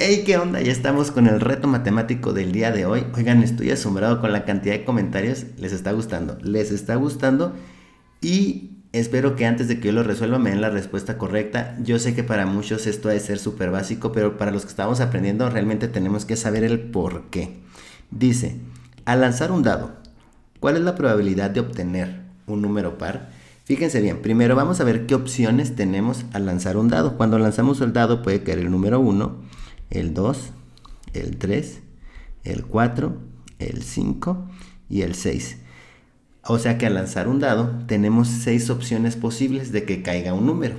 Hey, ¿qué onda? Ya estamos con el reto matemático del día de hoy. Oigan, estoy asombrado con la cantidad de comentarios. Les está gustando, les está gustando. Y espero que antes de que yo lo resuelva me den la respuesta correcta. Yo sé que para muchos esto ha de ser súper básico, pero para los que estamos aprendiendo realmente tenemos que saber el por qué. Dice, al lanzar un dado, ¿cuál es la probabilidad de obtener un número par? Fíjense bien, primero vamos a ver qué opciones tenemos al lanzar un dado. Cuando lanzamos el dado puede caer el número 1 el 2, el 3, el 4, el 5 y el 6. O sea que al lanzar un dado tenemos 6 opciones posibles de que caiga un número,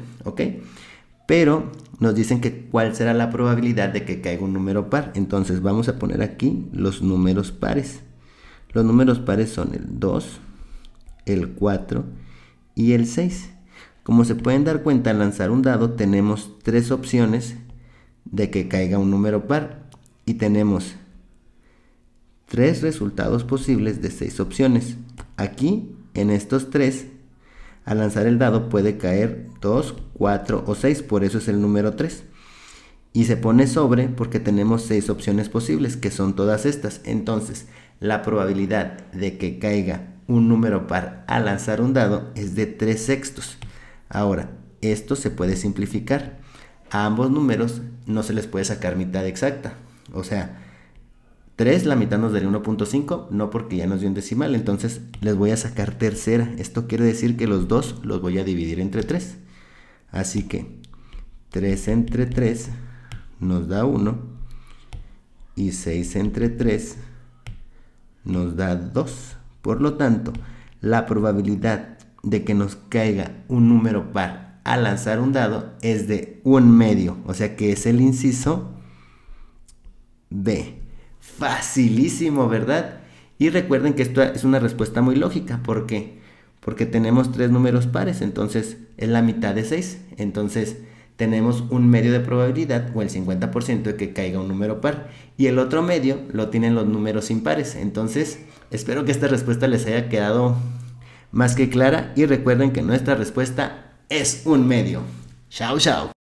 Pero nos dicen que cuál será la probabilidad de que caiga un número par. Entonces vamos a poner aquí los números pares. Los números pares son el 2, el 4 y el 6. Como se pueden dar cuenta, al lanzar un dado tenemos tres opciones de que caiga un número par y tenemos tres resultados posibles de seis opciones. Aquí, en estos tres, al lanzar el dado puede caer 2, 4 o 6, por eso es el número 3. Y se pone sobre porque tenemos seis opciones posibles, que son todas estas. Entonces, la probabilidad de que caiga un número par al lanzar un dado es de 3 sextos. Ahora, esto se puede simplificar a ambos números no se les puede sacar mitad exacta. O sea, 3, la mitad nos daría 1.5, no porque ya nos dio un decimal, entonces les voy a sacar tercera. Esto quiere decir que los dos los voy a dividir entre 3. Así que 3 entre 3 nos da 1 y 6 entre 3 nos da 2. Por lo tanto, la probabilidad de que nos caiga un número par a lanzar un dado es de un medio, o sea que es el inciso B. Facilísimo, ¿verdad? Y recuerden que esto es una respuesta muy lógica, porque Porque tenemos tres números pares, entonces es la mitad de 6, entonces tenemos un medio de probabilidad o el 50% de que caiga un número par y el otro medio lo tienen los números impares. Entonces, espero que esta respuesta les haya quedado más que clara y recuerden que nuestra respuesta es un medio. Chao, chao.